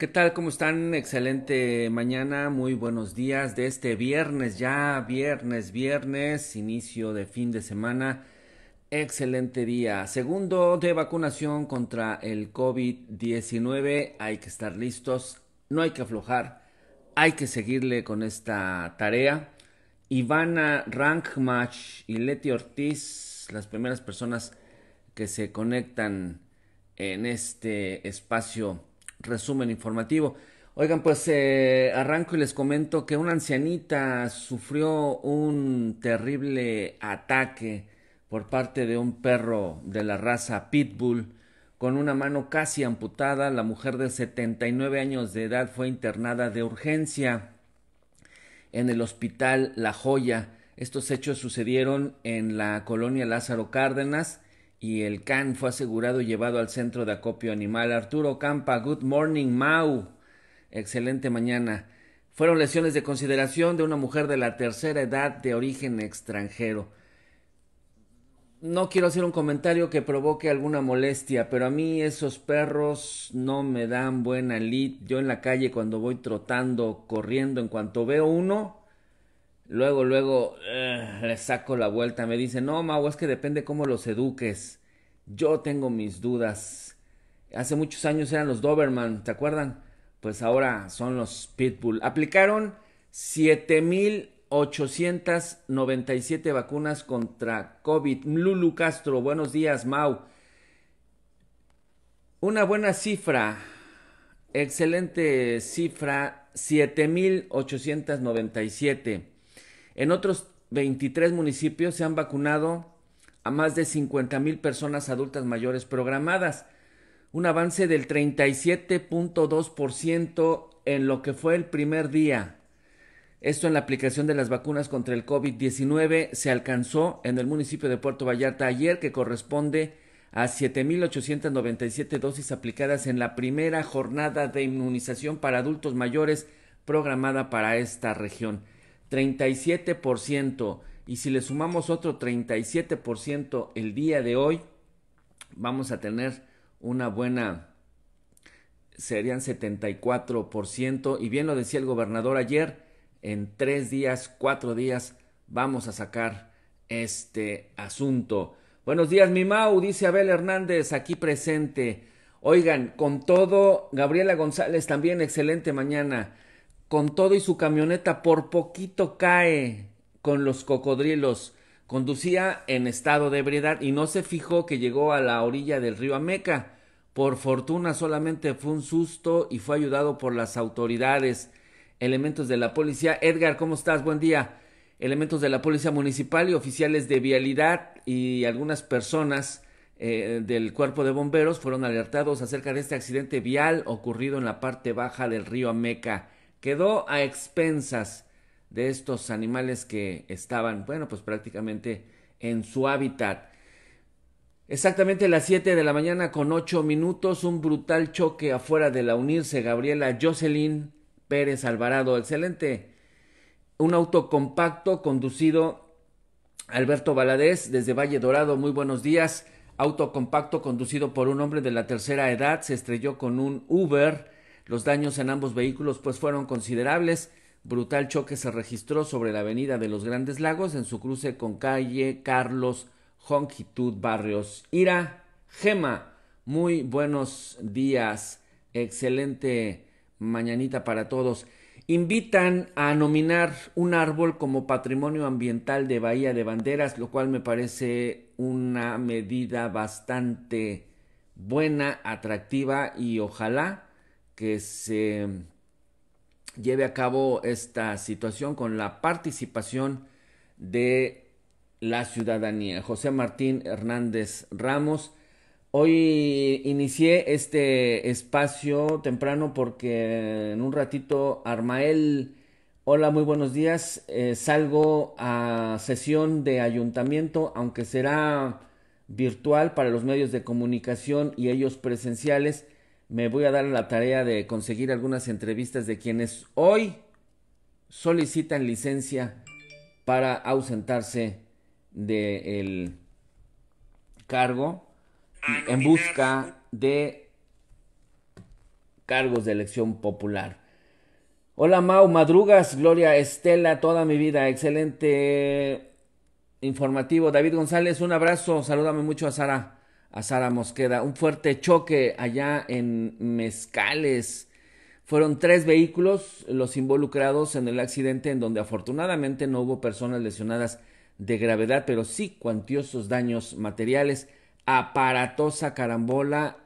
¿Qué tal? ¿Cómo están? Excelente mañana, muy buenos días de este viernes, ya viernes, viernes, inicio de fin de semana. Excelente día. Segundo de vacunación contra el COVID-19. Hay que estar listos, no hay que aflojar, hay que seguirle con esta tarea. Ivana Rankmach y Leti Ortiz, las primeras personas que se conectan en este espacio resumen informativo. Oigan, pues eh, arranco y les comento que una ancianita sufrió un terrible ataque por parte de un perro de la raza Pitbull. Con una mano casi amputada, la mujer de 79 años de edad fue internada de urgencia en el hospital La Joya. Estos hechos sucedieron en la colonia Lázaro Cárdenas y el can fue asegurado y llevado al centro de acopio animal. Arturo Campa, good morning, Mau. Excelente mañana. Fueron lesiones de consideración de una mujer de la tercera edad de origen extranjero. No quiero hacer un comentario que provoque alguna molestia, pero a mí esos perros no me dan buena lid. Yo en la calle cuando voy trotando, corriendo, en cuanto veo uno, Luego, luego eh, le saco la vuelta. Me dice, no, Mau, es que depende cómo los eduques. Yo tengo mis dudas. Hace muchos años eran los Doberman, ¿te acuerdan? Pues ahora son los Pitbull. Aplicaron 7.897 vacunas contra COVID. Lulu Castro, buenos días, Mau. Una buena cifra. Excelente cifra. 7.897. En otros 23 municipios se han vacunado a más de 50 mil personas adultas mayores programadas, un avance del 37.2% en lo que fue el primer día. Esto en la aplicación de las vacunas contra el COVID-19 se alcanzó en el municipio de Puerto Vallarta ayer, que corresponde a 7.897 dosis aplicadas en la primera jornada de inmunización para adultos mayores programada para esta región. 37%. Y si le sumamos otro 37% el día de hoy, vamos a tener una buena serían 74% y bien lo decía el gobernador ayer, en tres días, cuatro días vamos a sacar este asunto. Buenos días, mi Mau, dice Abel Hernández, aquí presente. Oigan, con todo, Gabriela González también, excelente mañana con todo y su camioneta por poquito cae con los cocodrilos. Conducía en estado de ebriedad y no se fijó que llegó a la orilla del río Ameca. Por fortuna solamente fue un susto y fue ayudado por las autoridades. Elementos de la policía. Edgar, ¿cómo estás? Buen día. Elementos de la policía municipal y oficiales de vialidad y algunas personas eh, del cuerpo de bomberos fueron alertados acerca de este accidente vial ocurrido en la parte baja del río Ameca quedó a expensas de estos animales que estaban, bueno, pues prácticamente en su hábitat. Exactamente a las 7 de la mañana con 8 minutos, un brutal choque afuera de la Unirse Gabriela Jocelyn Pérez Alvarado. Excelente. Un auto compacto conducido Alberto Valadez desde Valle Dorado. Muy buenos días. Auto compacto conducido por un hombre de la tercera edad se estrelló con un Uber los daños en ambos vehículos pues fueron considerables. Brutal choque se registró sobre la avenida de los Grandes Lagos en su cruce con calle Carlos Jongitud, Barrios. Ira Gema, muy buenos días. Excelente mañanita para todos. Invitan a nominar un árbol como patrimonio ambiental de Bahía de Banderas, lo cual me parece una medida bastante buena, atractiva y ojalá que se lleve a cabo esta situación con la participación de la ciudadanía. José Martín Hernández Ramos. Hoy inicié este espacio temprano porque en un ratito Armael, hola, muy buenos días, eh, salgo a sesión de ayuntamiento, aunque será virtual para los medios de comunicación y ellos presenciales me voy a dar la tarea de conseguir algunas entrevistas de quienes hoy solicitan licencia para ausentarse del cargo ah, en busca de cargos de elección popular. Hola Mau, madrugas, Gloria Estela, toda mi vida, excelente informativo. David González, un abrazo, salúdame mucho a Sara a Sara Mosqueda. Un fuerte choque allá en Mezcales. Fueron tres vehículos los involucrados en el accidente en donde afortunadamente no hubo personas lesionadas de gravedad, pero sí cuantiosos daños materiales. Aparatosa carambola,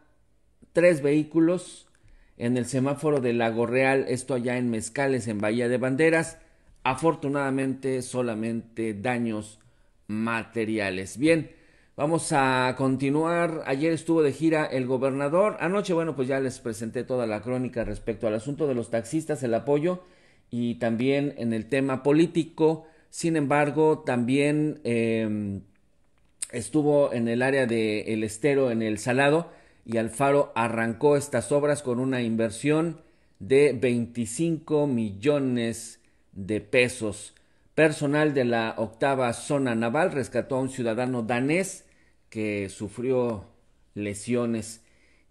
tres vehículos en el semáforo de Lago Real, esto allá en Mezcales, en Bahía de Banderas. Afortunadamente solamente daños materiales. Bien, Vamos a continuar. Ayer estuvo de gira el gobernador. Anoche, bueno, pues ya les presenté toda la crónica respecto al asunto de los taxistas, el apoyo y también en el tema político. Sin embargo, también em, estuvo en el área de El Estero, en el Salado, y Alfaro arrancó estas obras con una inversión de 25 millones de pesos. Personal de la octava zona naval rescató a un ciudadano danés que sufrió lesiones.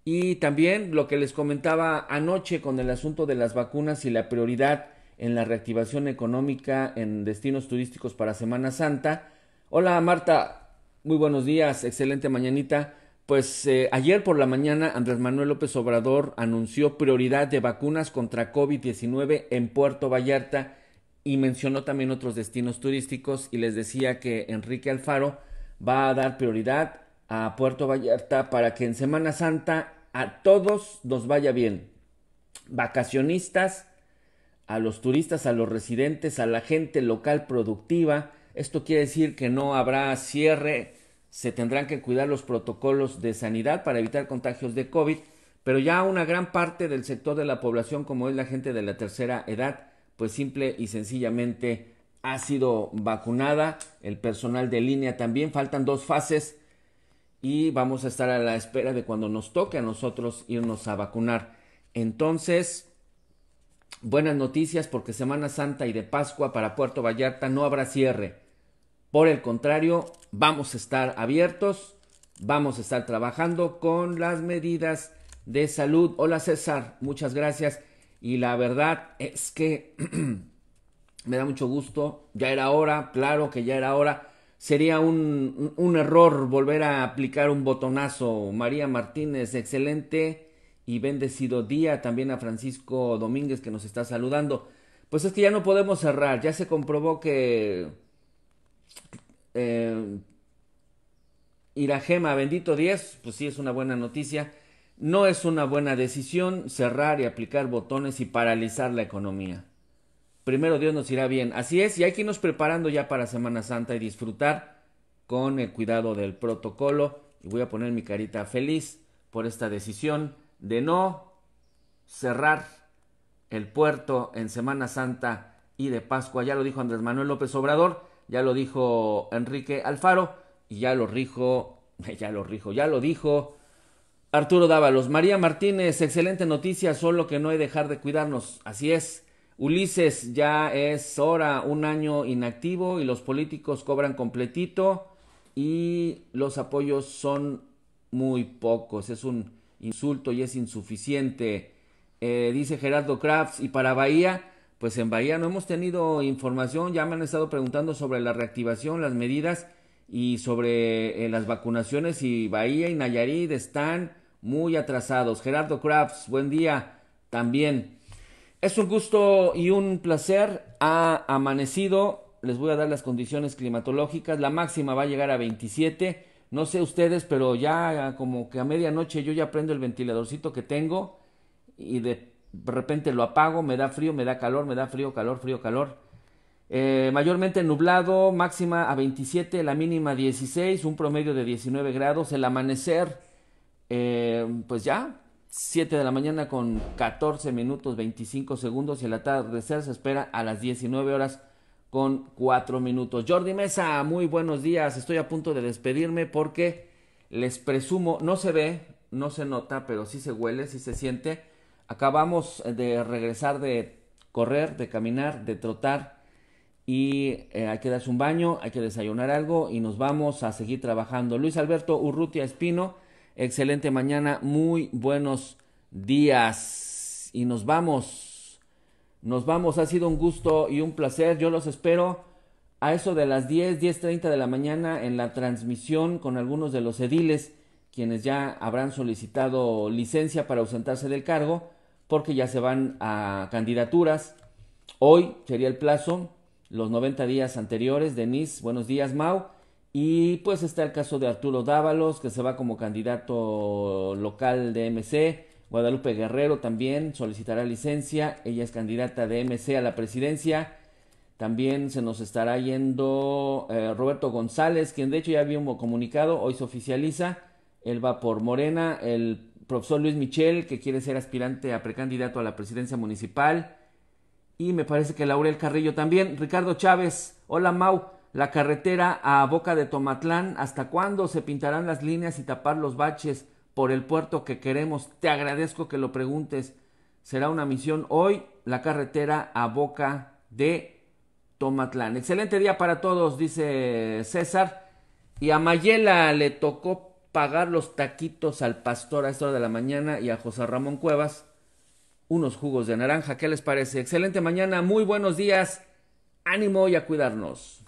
Y también lo que les comentaba anoche con el asunto de las vacunas y la prioridad en la reactivación económica en destinos turísticos para Semana Santa. Hola Marta, muy buenos días, excelente mañanita. Pues eh, ayer por la mañana Andrés Manuel López Obrador anunció prioridad de vacunas contra COVID-19 en Puerto Vallarta y mencionó también otros destinos turísticos y les decía que Enrique Alfaro va a dar prioridad a Puerto Vallarta para que en Semana Santa a todos nos vaya bien. Vacacionistas, a los turistas, a los residentes, a la gente local productiva. Esto quiere decir que no habrá cierre, se tendrán que cuidar los protocolos de sanidad para evitar contagios de COVID, pero ya una gran parte del sector de la población, como es la gente de la tercera edad, pues simple y sencillamente ha sido vacunada, el personal de línea también, faltan dos fases y vamos a estar a la espera de cuando nos toque a nosotros irnos a vacunar. Entonces, buenas noticias porque Semana Santa y de Pascua para Puerto Vallarta no habrá cierre. Por el contrario, vamos a estar abiertos, vamos a estar trabajando con las medidas de salud. Hola César, muchas gracias. Y la verdad es que Me da mucho gusto. Ya era hora, claro que ya era hora. Sería un, un error volver a aplicar un botonazo. María Martínez, excelente y bendecido día. También a Francisco Domínguez que nos está saludando. Pues es que ya no podemos cerrar. Ya se comprobó que eh, Gema, bendito 10, pues sí es una buena noticia. No es una buena decisión cerrar y aplicar botones y paralizar la economía primero Dios nos irá bien. Así es, y hay que irnos preparando ya para Semana Santa y disfrutar con el cuidado del protocolo. Y voy a poner mi carita feliz por esta decisión de no cerrar el puerto en Semana Santa y de Pascua. Ya lo dijo Andrés Manuel López Obrador, ya lo dijo Enrique Alfaro y ya lo rijo, ya lo rijo, ya lo dijo Arturo Dávalos. María Martínez, excelente noticia, solo que no hay dejar de cuidarnos. Así es. Ulises, ya es hora, un año inactivo y los políticos cobran completito y los apoyos son muy pocos. Es un insulto y es insuficiente. Eh, dice Gerardo Crafts, y para Bahía, pues en Bahía no hemos tenido información, ya me han estado preguntando sobre la reactivación, las medidas y sobre eh, las vacunaciones y Bahía y Nayarit están muy atrasados. Gerardo Crafts, buen día también. Es un gusto y un placer. Ha amanecido. Les voy a dar las condiciones climatológicas. La máxima va a llegar a 27. No sé ustedes, pero ya como que a medianoche yo ya prendo el ventiladorcito que tengo y de repente lo apago. Me da frío, me da calor, me da frío, calor, frío, calor. Eh, mayormente nublado, máxima a 27, la mínima 16, un promedio de 19 grados. El amanecer, eh, pues ya, 7 de la mañana con 14 minutos 25 segundos y el atardecer se espera a las 19 horas con 4 minutos. Jordi Mesa, muy buenos días. Estoy a punto de despedirme porque les presumo, no se ve, no se nota, pero sí se huele, sí se siente. Acabamos de regresar de correr, de caminar, de trotar y eh, hay que darse un baño, hay que desayunar algo y nos vamos a seguir trabajando. Luis Alberto Urrutia Espino excelente mañana, muy buenos días y nos vamos. Nos vamos, ha sido un gusto y un placer. Yo los espero a eso de las 10, 10.30 de la mañana en la transmisión con algunos de los ediles, quienes ya habrán solicitado licencia para ausentarse del cargo, porque ya se van a candidaturas. Hoy sería el plazo, los 90 días anteriores. Denise, buenos días, Mau. Y pues está el caso de Arturo Dávalos, que se va como candidato local de MC. Guadalupe Guerrero también solicitará licencia. Ella es candidata de MC a la presidencia. También se nos estará yendo eh, Roberto González, quien de hecho ya había un comunicado, hoy se oficializa. Él va por Morena. El profesor Luis Michel, que quiere ser aspirante a precandidato a la presidencia municipal. Y me parece que Laurel Carrillo también. Ricardo Chávez, hola Mau la carretera a Boca de Tomatlán. ¿Hasta cuándo se pintarán las líneas y tapar los baches por el puerto que queremos? Te agradezco que lo preguntes. Será una misión hoy la carretera a Boca de Tomatlán. Excelente día para todos, dice César. Y a Mayela le tocó pagar los taquitos al pastor a esta hora de la mañana y a José Ramón Cuevas unos jugos de naranja. ¿Qué les parece? Excelente mañana, muy buenos días. Ánimo y a cuidarnos.